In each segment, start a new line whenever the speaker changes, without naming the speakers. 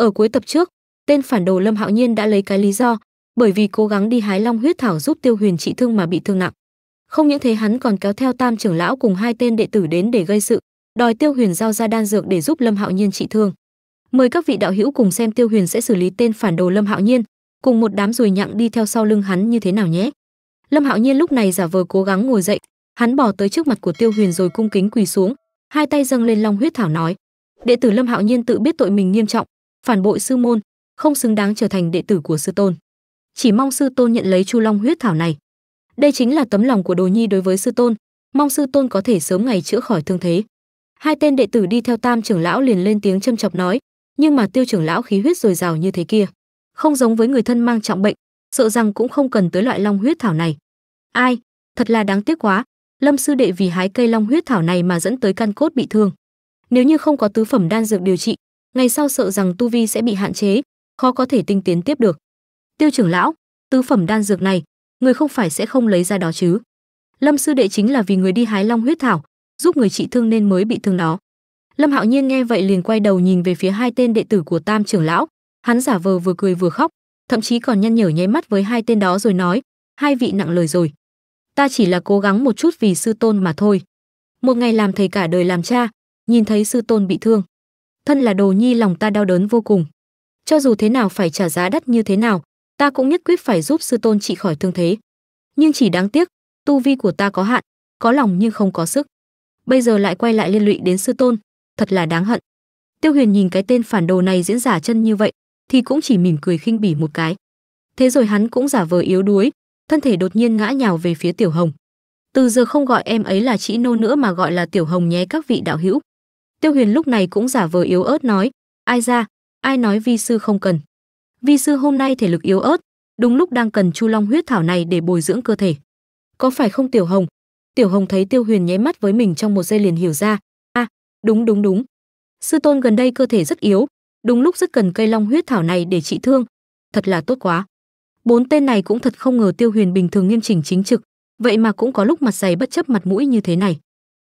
Ở cuối tập trước, tên phản đồ Lâm Hạo Nhiên đã lấy cái lý do bởi vì cố gắng đi hái long huyết thảo giúp Tiêu Huyền trị thương mà bị thương nặng. Không những thế hắn còn kéo theo Tam trưởng lão cùng hai tên đệ tử đến để gây sự, đòi Tiêu Huyền giao ra đan dược để giúp Lâm Hạo Nhiên trị thương. Mời các vị đạo hữu cùng xem Tiêu Huyền sẽ xử lý tên phản đồ Lâm Hạo Nhiên, cùng một đám ruồi nhặng đi theo sau lưng hắn như thế nào nhé. Lâm Hạo Nhiên lúc này giả vờ cố gắng ngồi dậy, hắn bỏ tới trước mặt của Tiêu Huyền rồi cung kính quỳ xuống, hai tay dâng lên long huyết thảo nói: "Đệ tử Lâm Hạo Nhiên tự biết tội mình nghiêm trọng, phản bội sư môn, không xứng đáng trở thành đệ tử của sư tôn. Chỉ mong sư tôn nhận lấy Chu Long huyết thảo này. Đây chính là tấm lòng của Đồ Nhi đối với sư tôn, mong sư tôn có thể sớm ngày chữa khỏi thương thế. Hai tên đệ tử đi theo Tam trưởng lão liền lên tiếng châm chọc nói, nhưng mà Tiêu trưởng lão khí huyết dồi dào như thế kia, không giống với người thân mang trọng bệnh, sợ rằng cũng không cần tới loại long huyết thảo này. Ai, thật là đáng tiếc quá, Lâm sư đệ vì hái cây long huyết thảo này mà dẫn tới căn cốt bị thương. Nếu như không có tứ phẩm đan dược điều trị, ngày sau sợ rằng tu vi sẽ bị hạn chế, khó có thể tinh tiến tiếp được. Tiêu trưởng lão, tứ phẩm đan dược này, người không phải sẽ không lấy ra đó chứ? Lâm sư đệ chính là vì người đi hái long huyết thảo, giúp người trị thương nên mới bị thương đó. Lâm Hạo Nhiên nghe vậy liền quay đầu nhìn về phía hai tên đệ tử của Tam trưởng lão, hắn giả vờ vừa cười vừa khóc, thậm chí còn nhăn nhở nháy mắt với hai tên đó rồi nói, hai vị nặng lời rồi. Ta chỉ là cố gắng một chút vì sư tôn mà thôi. Một ngày làm thầy cả đời làm cha, nhìn thấy sư tôn bị thương, thân là đồ nhi lòng ta đau đớn vô cùng cho dù thế nào phải trả giá đắt như thế nào ta cũng nhất quyết phải giúp sư tôn trị khỏi thương thế nhưng chỉ đáng tiếc tu vi của ta có hạn có lòng nhưng không có sức bây giờ lại quay lại liên lụy đến sư tôn thật là đáng hận tiêu huyền nhìn cái tên phản đồ này diễn giả chân như vậy thì cũng chỉ mỉm cười khinh bỉ một cái thế rồi hắn cũng giả vờ yếu đuối thân thể đột nhiên ngã nhào về phía tiểu hồng từ giờ không gọi em ấy là chị nô nữa mà gọi là tiểu hồng nhé các vị đạo hữu Tiêu Huyền lúc này cũng giả vờ yếu ớt nói, ai ra, ai nói vi sư không cần. Vi sư hôm nay thể lực yếu ớt, đúng lúc đang cần chu long huyết thảo này để bồi dưỡng cơ thể. Có phải không Tiểu Hồng? Tiểu Hồng thấy Tiêu Huyền nháy mắt với mình trong một giây liền hiểu ra, a, đúng đúng đúng. Sư tôn gần đây cơ thể rất yếu, đúng lúc rất cần cây long huyết thảo này để trị thương, thật là tốt quá. Bốn tên này cũng thật không ngờ Tiêu Huyền bình thường nghiêm chỉnh chính trực, vậy mà cũng có lúc mặt dày bất chấp mặt mũi như thế này.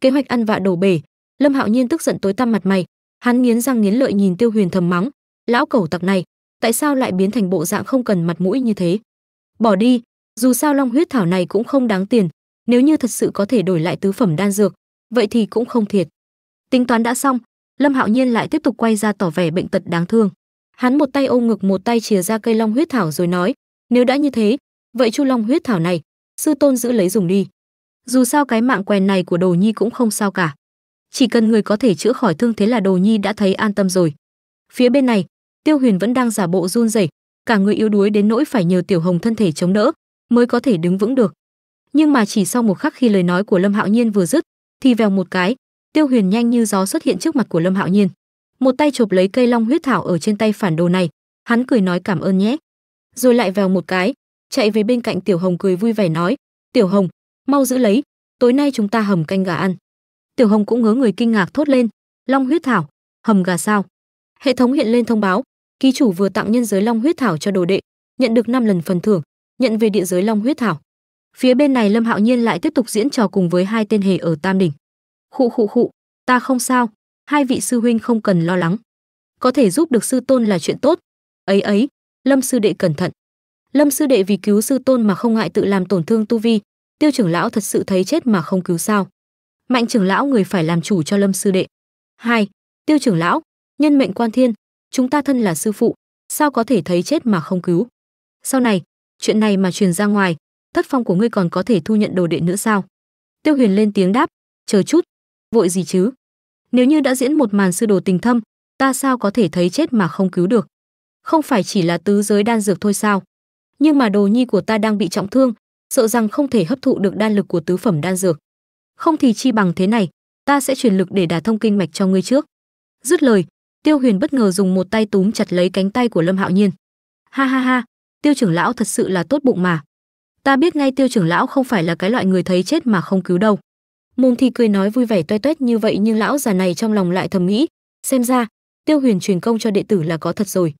Kế hoạch ăn vạ đổ bể, lâm hạo nhiên tức giận tối tăm mặt mày hắn nghiến răng nghiến lợi nhìn tiêu huyền thầm mắng lão cẩu tặc này tại sao lại biến thành bộ dạng không cần mặt mũi như thế bỏ đi dù sao long huyết thảo này cũng không đáng tiền nếu như thật sự có thể đổi lại tứ phẩm đan dược vậy thì cũng không thiệt tính toán đã xong lâm hạo nhiên lại tiếp tục quay ra tỏ vẻ bệnh tật đáng thương hắn một tay ôm ngực một tay chìa ra cây long huyết thảo rồi nói nếu đã như thế vậy chu long huyết thảo này sư tôn giữ lấy dùng đi dù sao cái mạng quèn này của đồ nhi cũng không sao cả chỉ cần người có thể chữa khỏi thương thế là đồ nhi đã thấy an tâm rồi phía bên này tiêu huyền vẫn đang giả bộ run rẩy cả người yếu đuối đến nỗi phải nhờ tiểu hồng thân thể chống đỡ mới có thể đứng vững được nhưng mà chỉ sau một khắc khi lời nói của lâm hạo nhiên vừa dứt thì vèo một cái tiêu huyền nhanh như gió xuất hiện trước mặt của lâm hạo nhiên một tay chụp lấy cây long huyết thảo ở trên tay phản đồ này hắn cười nói cảm ơn nhé rồi lại vèo một cái chạy về bên cạnh tiểu hồng cười vui vẻ nói tiểu hồng mau giữ lấy tối nay chúng ta hầm canh gà ăn Tiểu Hồng cũng ngớ người kinh ngạc thốt lên, "Long huyết thảo, hầm gà sao?" Hệ thống hiện lên thông báo, ký chủ vừa tặng nhân giới Long huyết thảo cho đồ đệ, nhận được 5 lần phần thưởng, nhận về địa giới Long huyết thảo. Phía bên này Lâm Hạo Nhiên lại tiếp tục diễn trò cùng với hai tên hề ở Tam đỉnh. "Khụ khụ khụ, ta không sao, hai vị sư huynh không cần lo lắng. Có thể giúp được sư tôn là chuyện tốt." "Ấy ấy, Lâm sư đệ cẩn thận." Lâm sư đệ vì cứu sư tôn mà không ngại tự làm tổn thương tu vi, Tiêu trưởng lão thật sự thấy chết mà không cứu sao? mạnh trưởng lão người phải làm chủ cho lâm sư đệ hai tiêu trưởng lão nhân mệnh quan thiên chúng ta thân là sư phụ sao có thể thấy chết mà không cứu sau này chuyện này mà truyền ra ngoài thất phong của ngươi còn có thể thu nhận đồ đệ nữa sao tiêu huyền lên tiếng đáp chờ chút vội gì chứ nếu như đã diễn một màn sư đồ tình thâm ta sao có thể thấy chết mà không cứu được không phải chỉ là tứ giới đan dược thôi sao nhưng mà đồ nhi của ta đang bị trọng thương sợ rằng không thể hấp thụ được đan lực của tứ phẩm đan dược không thì chi bằng thế này ta sẽ truyền lực để đả thông kinh mạch cho ngươi trước dứt lời tiêu huyền bất ngờ dùng một tay túm chặt lấy cánh tay của lâm hạo nhiên ha ha ha tiêu trưởng lão thật sự là tốt bụng mà ta biết ngay tiêu trưởng lão không phải là cái loại người thấy chết mà không cứu đâu mồm thì cười nói vui vẻ toe toét như vậy nhưng lão già này trong lòng lại thầm nghĩ xem ra tiêu huyền truyền công cho đệ tử là có thật rồi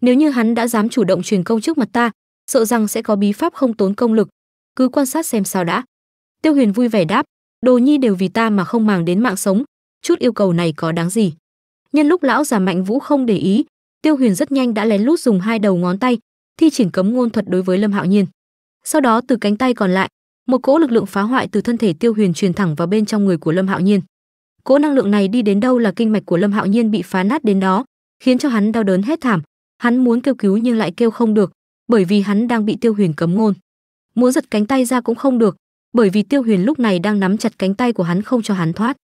nếu như hắn đã dám chủ động truyền công trước mặt ta sợ rằng sẽ có bí pháp không tốn công lực cứ quan sát xem sao đã tiêu huyền vui vẻ đáp đồ nhi đều vì ta mà không màng đến mạng sống chút yêu cầu này có đáng gì nhân lúc lão già mạnh vũ không để ý tiêu huyền rất nhanh đã lén lút dùng hai đầu ngón tay thi triển cấm ngôn thuật đối với lâm hạo nhiên sau đó từ cánh tay còn lại một cỗ lực lượng phá hoại từ thân thể tiêu huyền truyền thẳng vào bên trong người của lâm hạo nhiên cỗ năng lượng này đi đến đâu là kinh mạch của lâm hạo nhiên bị phá nát đến đó khiến cho hắn đau đớn hết thảm hắn muốn kêu cứu nhưng lại kêu không được bởi vì hắn đang bị tiêu huyền cấm ngôn muốn giật cánh tay ra cũng không được bởi vì Tiêu Huyền lúc này đang nắm chặt cánh tay của hắn không cho hắn thoát.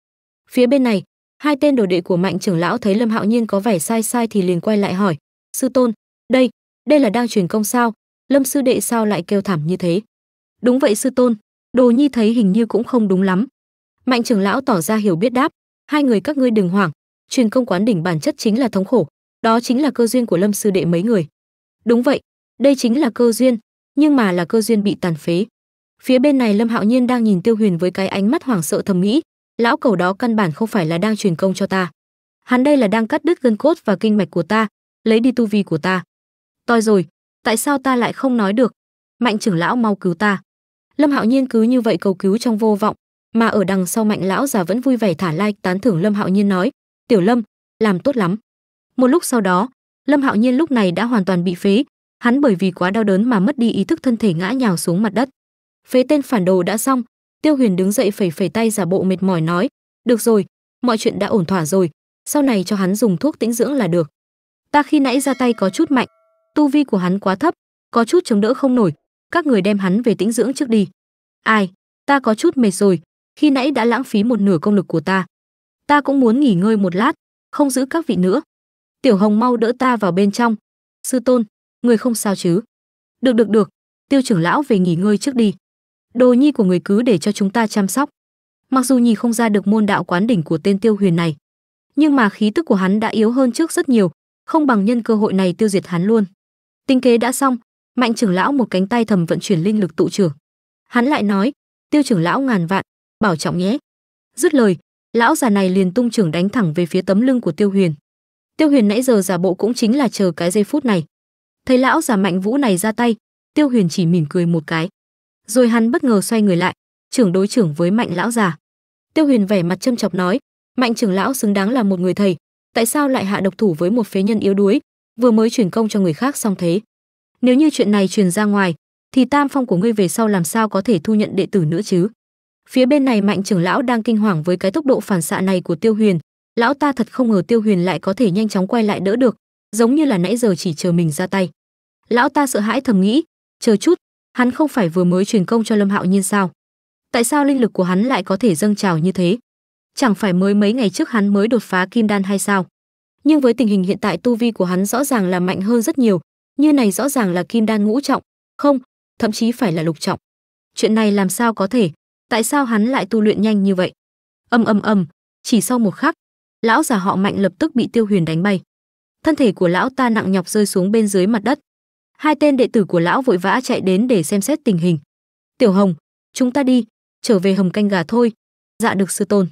Phía bên này, hai tên đồ đệ của Mạnh trưởng lão thấy Lâm Hạo Nhiên có vẻ sai sai thì liền quay lại hỏi: "Sư tôn, đây, đây là đang truyền công sao? Lâm sư đệ sao lại kêu thảm như thế?" "Đúng vậy sư tôn." Đồ Nhi thấy hình như cũng không đúng lắm. Mạnh trưởng lão tỏ ra hiểu biết đáp: "Hai người các ngươi đừng hoảng, truyền công quán đỉnh bản chất chính là thống khổ, đó chính là cơ duyên của Lâm sư đệ mấy người." "Đúng vậy, đây chính là cơ duyên, nhưng mà là cơ duyên bị tàn phế." Phía bên này Lâm Hạo Nhiên đang nhìn Tiêu Huyền với cái ánh mắt hoảng sợ thầm nghĩ, lão cầu đó căn bản không phải là đang truyền công cho ta. Hắn đây là đang cắt đứt gân cốt và kinh mạch của ta, lấy đi tu vi của ta. Toi rồi, tại sao ta lại không nói được? Mạnh trưởng lão mau cứu ta. Lâm Hạo Nhiên cứ như vậy cầu cứu trong vô vọng, mà ở đằng sau Mạnh lão già vẫn vui vẻ thả lai like, tán thưởng Lâm Hạo Nhiên nói, "Tiểu Lâm, làm tốt lắm." Một lúc sau đó, Lâm Hạo Nhiên lúc này đã hoàn toàn bị phế, hắn bởi vì quá đau đớn mà mất đi ý thức thân thể ngã nhào xuống mặt đất phế tên phản đồ đã xong tiêu huyền đứng dậy phẩy phẩy tay giả bộ mệt mỏi nói được rồi mọi chuyện đã ổn thỏa rồi sau này cho hắn dùng thuốc tĩnh dưỡng là được ta khi nãy ra tay có chút mạnh tu vi của hắn quá thấp có chút chống đỡ không nổi các người đem hắn về tĩnh dưỡng trước đi ai ta có chút mệt rồi khi nãy đã lãng phí một nửa công lực của ta ta cũng muốn nghỉ ngơi một lát không giữ các vị nữa tiểu hồng mau đỡ ta vào bên trong sư tôn người không sao chứ được được được tiêu trưởng lão về nghỉ ngơi trước đi đồ nhi của người cứ để cho chúng ta chăm sóc mặc dù nhìn không ra được môn đạo quán đỉnh của tên tiêu huyền này nhưng mà khí tức của hắn đã yếu hơn trước rất nhiều không bằng nhân cơ hội này tiêu diệt hắn luôn tinh kế đã xong mạnh trưởng lão một cánh tay thầm vận chuyển linh lực tụ trưởng hắn lại nói tiêu trưởng lão ngàn vạn bảo trọng nhé dứt lời lão già này liền tung trưởng đánh thẳng về phía tấm lưng của tiêu huyền tiêu huyền nãy giờ giả bộ cũng chính là chờ cái giây phút này thấy lão già mạnh vũ này ra tay tiêu huyền chỉ mỉm cười một cái rồi hắn bất ngờ xoay người lại trưởng đối trưởng với mạnh lão già tiêu huyền vẻ mặt châm chọc nói mạnh trưởng lão xứng đáng là một người thầy tại sao lại hạ độc thủ với một phế nhân yếu đuối vừa mới chuyển công cho người khác xong thế nếu như chuyện này truyền ra ngoài thì tam phong của ngươi về sau làm sao có thể thu nhận đệ tử nữa chứ phía bên này mạnh trưởng lão đang kinh hoàng với cái tốc độ phản xạ này của tiêu huyền lão ta thật không ngờ tiêu huyền lại có thể nhanh chóng quay lại đỡ được giống như là nãy giờ chỉ chờ mình ra tay lão ta sợ hãi thầm nghĩ chờ chút hắn không phải vừa mới truyền công cho Lâm Hạo Nhiên sao? Tại sao linh lực của hắn lại có thể dâng trào như thế? Chẳng phải mới mấy ngày trước hắn mới đột phá kim đan hay sao? Nhưng với tình hình hiện tại tu vi của hắn rõ ràng là mạnh hơn rất nhiều, như này rõ ràng là kim đan ngũ trọng, không, thậm chí phải là lục trọng. Chuyện này làm sao có thể? Tại sao hắn lại tu luyện nhanh như vậy? Ầm ầm ầm, chỉ sau một khắc, lão già họ Mạnh lập tức bị Tiêu Huyền đánh bay. Thân thể của lão ta nặng nhọc rơi xuống bên dưới mặt đất hai tên đệ tử của lão vội vã chạy đến để xem xét tình hình tiểu hồng chúng ta đi trở về hầm canh gà thôi dạ được sư tôn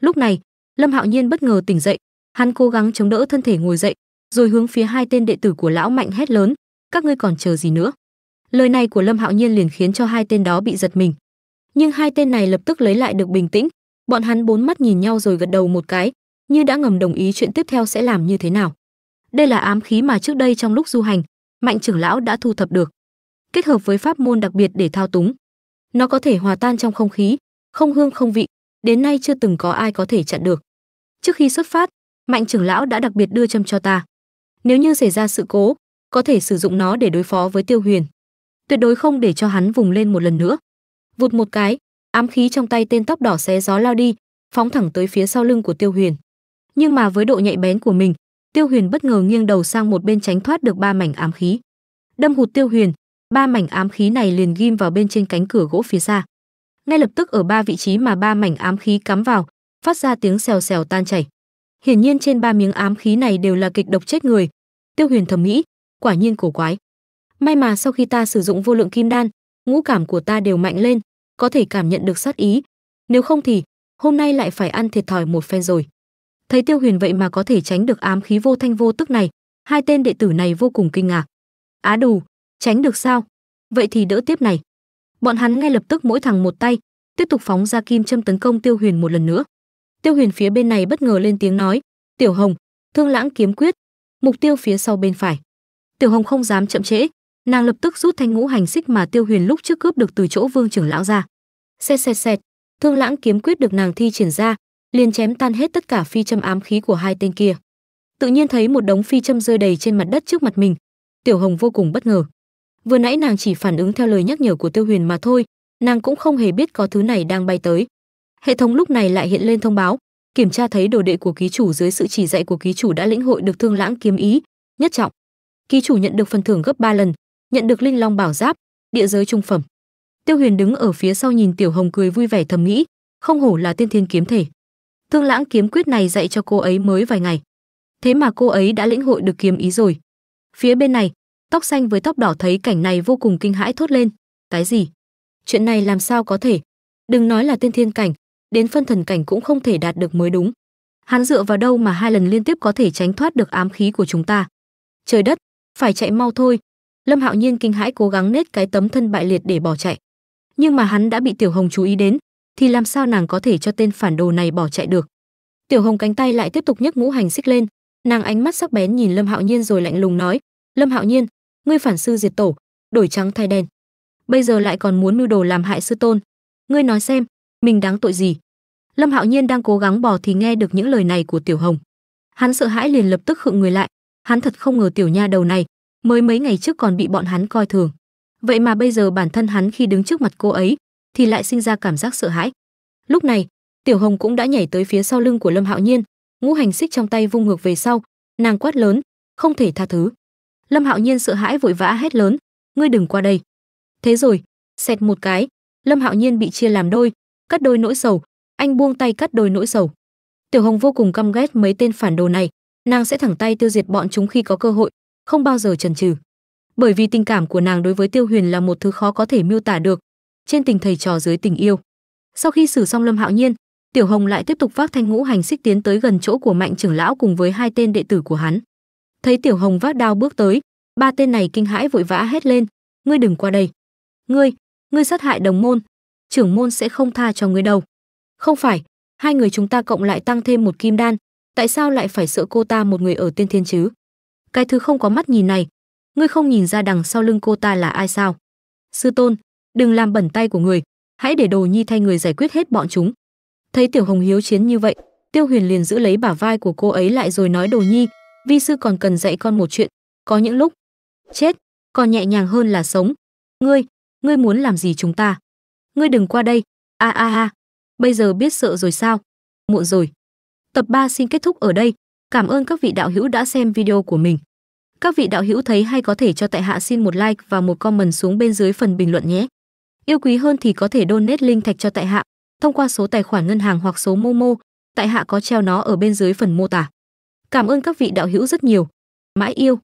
lúc này lâm hạo nhiên bất ngờ tỉnh dậy hắn cố gắng chống đỡ thân thể ngồi dậy rồi hướng phía hai tên đệ tử của lão mạnh hét lớn các ngươi còn chờ gì nữa lời này của lâm hạo nhiên liền khiến cho hai tên đó bị giật mình nhưng hai tên này lập tức lấy lại được bình tĩnh bọn hắn bốn mắt nhìn nhau rồi gật đầu một cái như đã ngầm đồng ý chuyện tiếp theo sẽ làm như thế nào đây là ám khí mà trước đây trong lúc du hành mạnh trưởng lão đã thu thập được kết hợp với pháp môn đặc biệt để thao túng nó có thể hòa tan trong không khí không hương không vị đến nay chưa từng có ai có thể chặn được trước khi xuất phát mạnh trưởng lão đã đặc biệt đưa châm cho ta nếu như xảy ra sự cố có thể sử dụng nó để đối phó với tiêu huyền tuyệt đối không để cho hắn vùng lên một lần nữa vụt một cái ám khí trong tay tên tóc đỏ xé gió lao đi phóng thẳng tới phía sau lưng của tiêu huyền nhưng mà với độ nhạy bén của mình Tiêu Huyền bất ngờ nghiêng đầu sang một bên tránh thoát được ba mảnh ám khí. Đâm hụt Tiêu Huyền, ba mảnh ám khí này liền ghim vào bên trên cánh cửa gỗ phía xa. Ngay lập tức ở ba vị trí mà ba mảnh ám khí cắm vào, phát ra tiếng xèo xèo tan chảy. Hiển nhiên trên ba miếng ám khí này đều là kịch độc chết người. Tiêu Huyền thầm nghĩ, quả nhiên cổ quái. May mà sau khi ta sử dụng vô lượng kim đan, ngũ cảm của ta đều mạnh lên, có thể cảm nhận được sát ý, nếu không thì hôm nay lại phải ăn thiệt thòi một phen rồi thấy tiêu huyền vậy mà có thể tránh được ám khí vô thanh vô tức này hai tên đệ tử này vô cùng kinh ngạc á đù tránh được sao vậy thì đỡ tiếp này bọn hắn ngay lập tức mỗi thằng một tay tiếp tục phóng ra kim châm tấn công tiêu huyền một lần nữa tiêu huyền phía bên này bất ngờ lên tiếng nói tiểu hồng thương lãng kiếm quyết mục tiêu phía sau bên phải tiểu hồng không dám chậm trễ nàng lập tức rút thanh ngũ hành xích mà tiêu huyền lúc trước cướp được từ chỗ vương trưởng lão ra xẹt xẹt xẹt thương lãng kiếm quyết được nàng thi triển ra liền chém tan hết tất cả phi châm ám khí của hai tên kia. Tự nhiên thấy một đống phi châm rơi đầy trên mặt đất trước mặt mình, Tiểu Hồng vô cùng bất ngờ. Vừa nãy nàng chỉ phản ứng theo lời nhắc nhở của Tiêu Huyền mà thôi, nàng cũng không hề biết có thứ này đang bay tới. Hệ thống lúc này lại hiện lên thông báo, kiểm tra thấy đồ đệ của ký chủ dưới sự chỉ dạy của ký chủ đã lĩnh hội được Thương Lãng kiếm ý, nhất trọng. Ký chủ nhận được phần thưởng gấp 3 lần, nhận được Linh Long bảo giáp, địa giới trung phẩm. Tiêu Huyền đứng ở phía sau nhìn Tiểu Hồng cười vui vẻ thầm nghĩ, không hổ là tiên thiên kiếm thể. Thương Lãng kiếm quyết này dạy cho cô ấy mới vài ngày, thế mà cô ấy đã lĩnh hội được kiếm ý rồi. Phía bên này, tóc xanh với tóc đỏ thấy cảnh này vô cùng kinh hãi thốt lên, cái gì? Chuyện này làm sao có thể? Đừng nói là tiên thiên cảnh, đến phân thần cảnh cũng không thể đạt được mới đúng. Hắn dựa vào đâu mà hai lần liên tiếp có thể tránh thoát được ám khí của chúng ta? Trời đất, phải chạy mau thôi. Lâm Hạo Nhiên kinh hãi cố gắng nết cái tấm thân bại liệt để bỏ chạy. Nhưng mà hắn đã bị Tiểu Hồng chú ý đến, thì làm sao nàng có thể cho tên phản đồ này bỏ chạy được tiểu hồng cánh tay lại tiếp tục nhấc ngũ hành xích lên nàng ánh mắt sắc bén nhìn lâm hạo nhiên rồi lạnh lùng nói lâm hạo nhiên ngươi phản sư diệt tổ đổi trắng thay đen bây giờ lại còn muốn mưu đồ làm hại sư tôn ngươi nói xem mình đáng tội gì lâm hạo nhiên đang cố gắng bỏ thì nghe được những lời này của tiểu hồng hắn sợ hãi liền lập tức khựng người lại hắn thật không ngờ tiểu nha đầu này mới mấy ngày trước còn bị bọn hắn coi thường vậy mà bây giờ bản thân hắn khi đứng trước mặt cô ấy thì lại sinh ra cảm giác sợ hãi lúc này tiểu hồng cũng đã nhảy tới phía sau lưng của lâm hạo nhiên ngũ hành xích trong tay vung ngược về sau nàng quát lớn không thể tha thứ lâm hạo nhiên sợ hãi vội vã hét lớn ngươi đừng qua đây thế rồi xẹt một cái lâm hạo nhiên bị chia làm đôi cắt đôi nỗi sầu anh buông tay cắt đôi nỗi sầu tiểu hồng vô cùng căm ghét mấy tên phản đồ này nàng sẽ thẳng tay tiêu diệt bọn chúng khi có cơ hội không bao giờ chần chừ bởi vì tình cảm của nàng đối với tiêu huyền là một thứ khó có thể miêu tả được trên tình thầy trò dưới tình yêu sau khi xử xong lâm hạo nhiên tiểu hồng lại tiếp tục vác thanh ngũ hành xích tiến tới gần chỗ của mạnh trưởng lão cùng với hai tên đệ tử của hắn thấy tiểu hồng vác đao bước tới ba tên này kinh hãi vội vã hét lên ngươi đừng qua đây ngươi ngươi sát hại đồng môn trưởng môn sẽ không tha cho ngươi đâu không phải hai người chúng ta cộng lại tăng thêm một kim đan tại sao lại phải sợ cô ta một người ở tiên thiên chứ cái thứ không có mắt nhìn này ngươi không nhìn ra đằng sau lưng cô ta là ai sao sư tôn đừng làm bẩn tay của người hãy để đồ nhi thay người giải quyết hết bọn chúng thấy tiểu hồng hiếu chiến như vậy tiêu huyền liền giữ lấy bả vai của cô ấy lại rồi nói đồ nhi vi sư còn cần dạy con một chuyện có những lúc chết còn nhẹ nhàng hơn là sống ngươi ngươi muốn làm gì chúng ta ngươi đừng qua đây a a a bây giờ biết sợ rồi sao muộn rồi tập 3 xin kết thúc ở đây cảm ơn các vị đạo hữu đã xem video của mình các vị đạo hữu thấy hay có thể cho tại hạ xin một like và một comment xuống bên dưới phần bình luận nhé Yêu quý hơn thì có thể donate link thạch cho tại hạ thông qua số tài khoản ngân hàng hoặc số Momo, tại hạ có treo nó ở bên dưới phần mô tả. Cảm ơn các vị đạo hữu rất nhiều. Mãi yêu